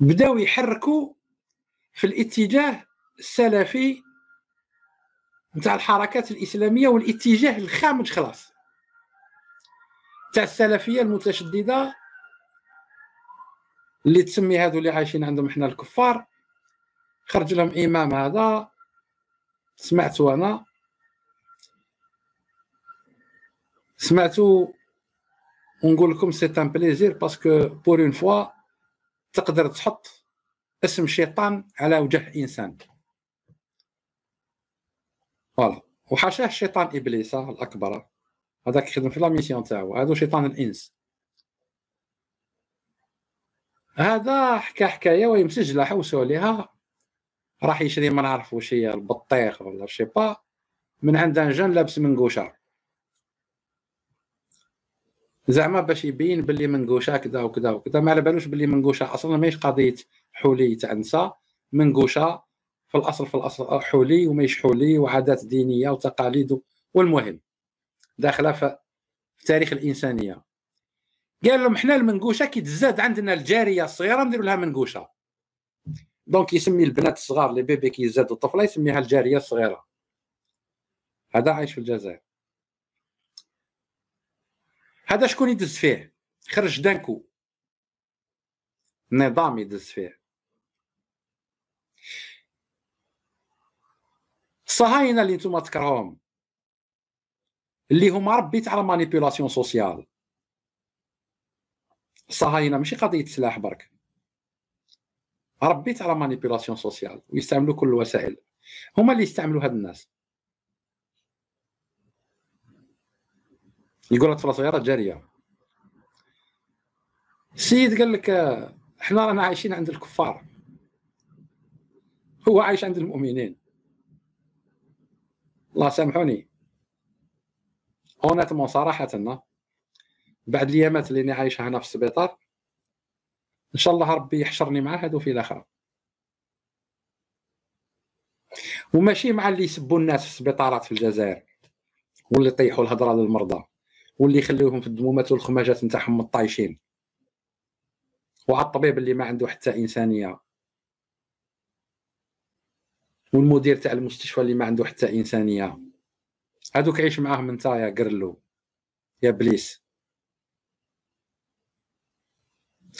بداو يحركوا في الاتجاه السلفي نتاع الحركات الاسلاميه والاتجاه الخامج خلاص تاع السلفيه المتشدده اللي تسمي هادو اللي عايشين عندهم حنا الكفار خرج لهم امام هذا سمعت انا سمعتو ونقول لكم سي ان بليزير باسكو بور اون فوا تقدر تحط اسم شيطان على وجه انسان فوالا وحاشاه شيطان ابليس الاكبر هذاك يخدم في لا ميسيون تاعو هذا شيطان الانس هذا حكى حكايه وهي مسجله حوسوا عليها راح يشري ما نعرفوش واش هي البطيخ ولا شي با من عند ان جان لابس منقوشه زعما باش يبين باللي منقوشه كذا وكذا وكذا ما على بالوش باللي منقوشه اصلا ماهيش قضيه حولي تاع نسا منقوشه في الاصل في الاصل حولي وماهيش حولي وعادات دينيه وتقاليد والمهم داخله في تاريخ الانسانيه قال لهم حنا المنقوشه كي تزاد عندنا الجاريه الصغيره نديرو لها منقوشه دونك يسمي البنات الصغار لي بيبي كي يزادوا الطفله يسميها الجاريه الصغيره هذا عايش في الجزائر هذا شكون يدز فيه خرج دانكو نظام يدز فيه الصهاينه اللي نتوما تكرههم اللي هما ربيت على مانيبيولاسيون سوسيال الصهاينه ماشي قضيه سلاح برك ربيت على مانيبيولاسيون سوسيال ويستعملوا كل الوسائل هما اللي يستعملوا هاد الناس يقول اطفال صغيره جاريه السيد قال لك احنا رانا عايشين عند الكفار هو عايش عند المؤمنين الله سامحوني اونيتمون صراحه بعد اليامات اللي انا عايشها هنا في السبيطار ان شاء الله ربي يحشرني مع هادو في الاخره وماشي مع اللي يسبوا الناس في السبيطارات في الجزائر واللي يطيحوا الهضره للمرضى واللي يخليوهم في الدمومات والخماجات نتاعهم مطايشين وعلى الطبيب اللي ما عنده حتى انسانيه والمدير تاع المستشفى اللي ما عنده حتى انسانيه هادوك عيش معاهم انت يا قرلو يا بليس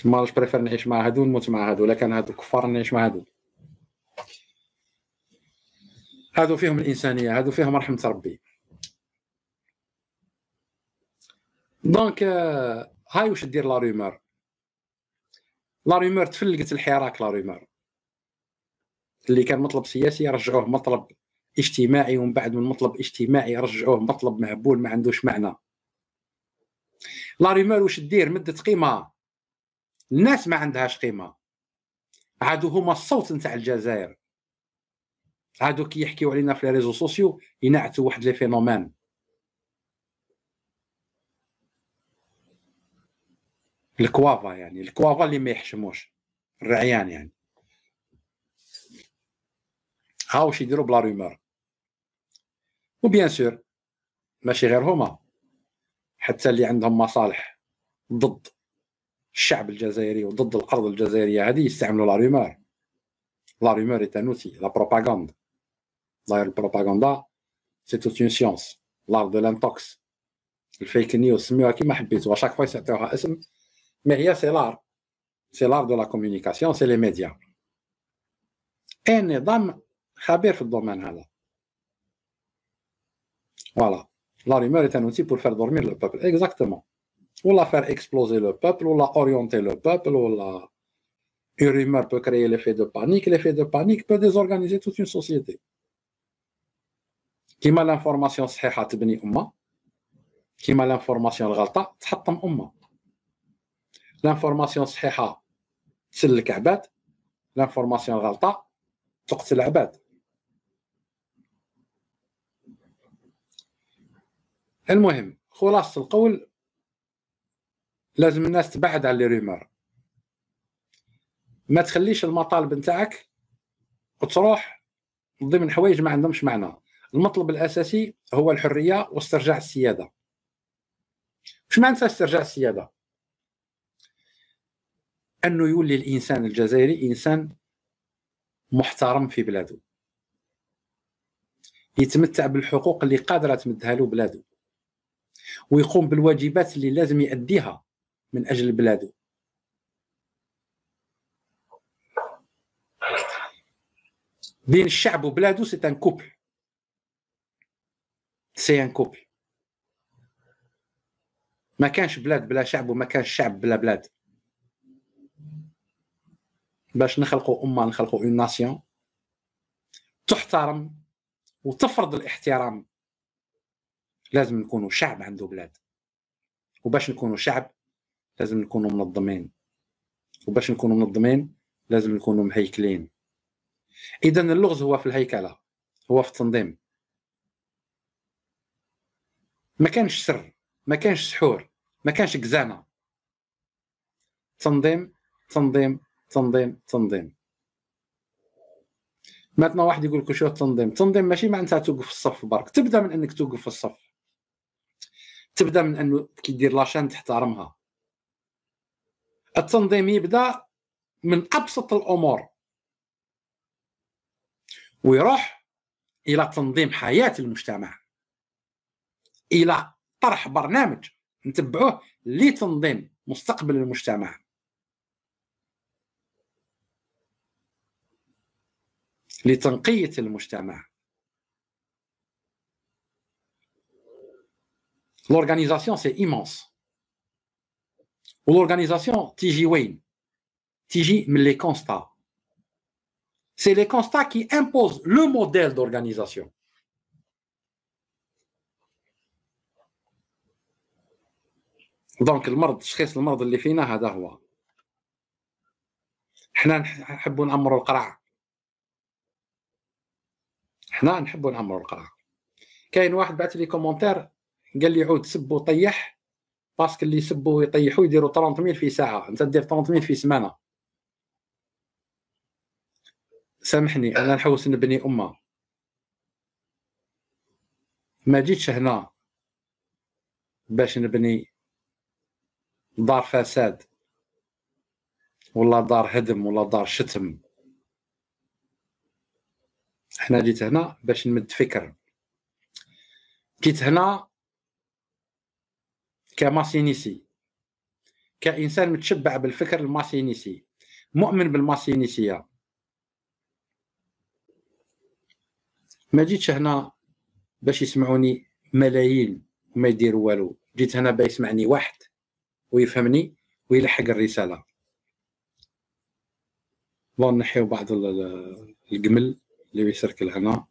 ما راش بريفير نعيش مع هادو نموت مع هادو لكن هادو كفار نعيش مع هادو هادو فيهم الانسانيه هادو فيهم رحمه ربي دونك آه، هاي واش دير لا رومور لا رومور تفلقت الحراك لا رومور اللي كان مطلب سياسي رجعوه مطلب اجتماعي ومن بعد من مطلب اجتماعي رجعوه مطلب مهبول ما عندوش معنى لا رومور واش دير مدت قيمه الناس ما عندهاش قيمه عادو هما الصوت نتاع الجزائر عادو كي يحكيو علينا في لي ريزو سوسيو ينعتوا واحد لي فينومان الكوافا يعني الكوافا اللي ما يحشموش الرعيان يعني ها واش يديروا بلا رومور وبيان سور ماشي غير هما حتى اللي عندهم مصالح ضد الشعب الجزائري وضد الارض الجزائريه هذه يستعملوا لا رومور لا رومور ايت ان اوتي لا بروباغاندا داير البروباغاندا سي توت اون سيونس لار دو لانتوكس الفيك نيوز سميوها كيما حبيتوا شاك فوا يعطيوها اسم Mais il c'est l'art. C'est l'art de la communication, c'est les médias. Un Dame khabir dans domaine Voilà. La rumeur est un outil pour faire dormir le peuple. Exactement. Ou la faire exploser le peuple, ou la orienter le peuple, ou la... Une rumeur peut créer l'effet de panique, l'effet de panique peut désorganiser toute une société. Qui m'a l'information, qui m'a l'information, لانفورماسيون صحيحه تسلك عباد لانفورماسيون غلطه تقتل عباد المهم خلاصه القول لازم الناس تبعد على لي ريمور ما تخليش المطالب نتاعك وتروح ضمن حوايج ما عندهمش معنى المطلب الاساسي هو الحريه واسترجاع السياده مش معناتها استرجاع السياده انه يولي الانسان الجزائري انسان محترم في بلاده يتمتع بالحقوق اللي قادره تمدها له بلاده ويقوم بالواجبات اللي لازم يؤديها من اجل بلاده بين الشعب وبلاده سي ان كوبل سي ان كوبل ما كانش بلاد بلا شعب وما كانش شعب بلا بلاد باش نخلقوا امه نخلقوا اون ناسيون تحترم وتفرض الاحترام لازم نكونوا شعب عنده بلاد وباش نكونوا شعب لازم نكونوا منظمين وباش نكونوا منظمين لازم نكونوا مهيكلين اذا اللغز هو في الهيكله هو في التنظيم ما كانش سر ما كانش سحور ما كانش قزانه تنظيم تنظيم تنظيم تنظيم مثلا واحد يقول لك شو التنظيم التنظيم ماشي معناتها توقف في الصف برك تبدا من انك توقف في الصف تبدا من انه كيدير لاشان تحترمها التنظيم يبدا من ابسط الامور ويروح الى تنظيم حياه المجتمع الى طرح برنامج نتبعوه لتنظيم مستقبل المجتمع les المجتمع l'organisation c'est immense l'organisation tiji tiji les constats c'est les constats qui imposent le modèle d'organisation donc le mort je le mort de l'effet Nous, pas d'avoir n'a pas d'avoir حنا نحبوا نعمروا القرعه كاين واحد بعث لي كومونتير قال لي عود سب طيح باسكو اللي يسبوا ويطيحوا يديروا 30000 في ساعه انت دير 30000 في سمانه سامحني انا نحوس نبني امه ما جيتش هنا باش نبني دار فساد ولا دار هدم ولا دار شتم حنا جيت هنا باش نمد فكر جيت هنا كماسينيسي كانسان متشبع بالفكر الماسينيسي مؤمن بالماسينيسيه ما جيتش هنا باش يسمعوني ملايين وما يديروا والو جيت هنا باش يسمعني واحد ويفهمني ويلحق الرساله بون نحيو بعض القمل اللي بيسركل هنا